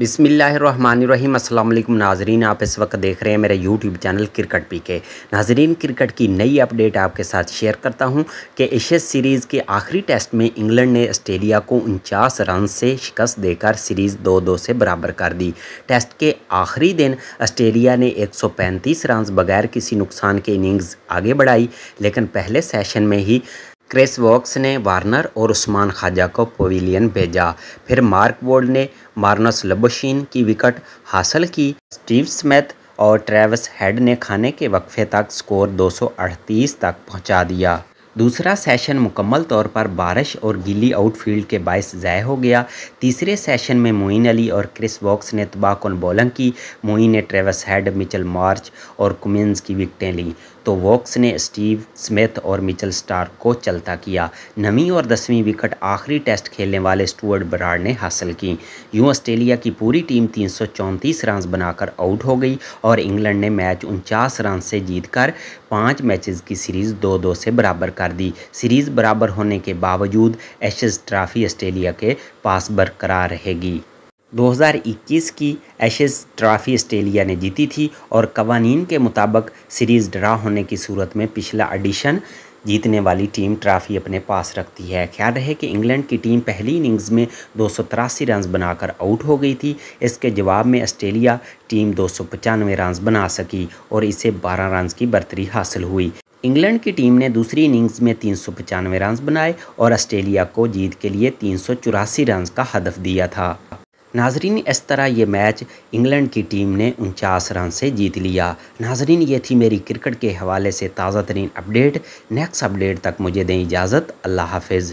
बिसमीम अल्लाम नाजरीन आप इस वक्त देख रहे हैं मेरे यूट्यूब चैनल क्रिकेट पी के नाजरीन क्रिकेट की नई अपडेट आपके साथ शेयर करता हूं कि एशियस सीरीज़ के आखिरी टेस्ट में इंग्लैंड ने ऑस्ट्रेलिया को उनचास रन से शिकस्त देकर सीरीज़ दो दो से बराबर कर दी टेस्ट के आखिरी दिन ऑस्ट्रेलिया ने एक सौ पैंतीस रन बगैर किसी नुकसान के इनिंग्स आगे बढ़ाई लेकिन पहले सेशन में ही क्रेस वॉक्स ने वार्नर और उस्मान ख्वाजा को पवेलियन भेजा फिर मार्क वोल्ड ने मार्नस लबोशीन की विकट हासिल की स्टीव स्मिथ और ट्रेविस हेड ने खाने के वक्फे तक स्कोर 238 तक पहुंचा दिया दूसरा सेशन मुकम्मल तौर पर बारिश और गीली आउटफील्ड के बायस ज़ाय हो गया तीसरे सेशन में मोइन अली और क्रिस वॉक्स ने तबाहकुन बॉलिंग की मोइन ने ट्रेवस हेड मिचल मार्च और कुमिन्स की विकटें लीं तो वॉक्स ने स्टीव स्मिथ और मिचल स्टार को चलता किया नवी और दसवीं विकेट आखिरी टेस्ट खेलने वाले स्टूअर्ट बराड ने हासिल की यूँ ऑस्ट्रेलिया की पूरी टीम तीन सौ चौंतीस रन बनाकर आउट हो गई और इंग्लैंड ने मैच उनचास रन से जीत कर पाँच मैचेस की सीरीज़ दो दो से बराबर कर दी सीरीज़ बराबर होने के बावजूद एशेज़ ट्रॉफ़ी ऑस्ट्रेलिया के पास बरकरार रहेगी 2021 की एशेज़ ट्रॉफ़ी ऑस्ट्रेलिया ने जीती थी और कवानीन के मुताबिक सीरीज़ ड्रा होने की सूरत में पिछला एडिशन जीतने वाली टीम ट्रॉफी अपने पास रखती है ख्याल रहे कि इंग्लैंड की टीम पहली इनिंग्स में दो रन बनाकर आउट हो गई थी इसके जवाब में ऑस्ट्रेलिया टीम दो रन बना सकी और इसे 12 रन की बर्तरी हासिल हुई इंग्लैंड की टीम ने दूसरी इनिंग्स में तीन सौ पचानवे रन बनाए और ऑस्ट्रेलिया को जीत के लिए तीन सौ चौरासी रन का हदफ दिया था नाजरीन इस तरह ये मैच इंग्लैंड की टीम ने उनचास रन से जीत लिया नाजरीन ये थी मेरी क्रिकेट के हवाले से ताज़ा तरीन अपडेट नेक्स्ट अपडेट तक मुझे दें इजाज़त अल्लाह हाफिज़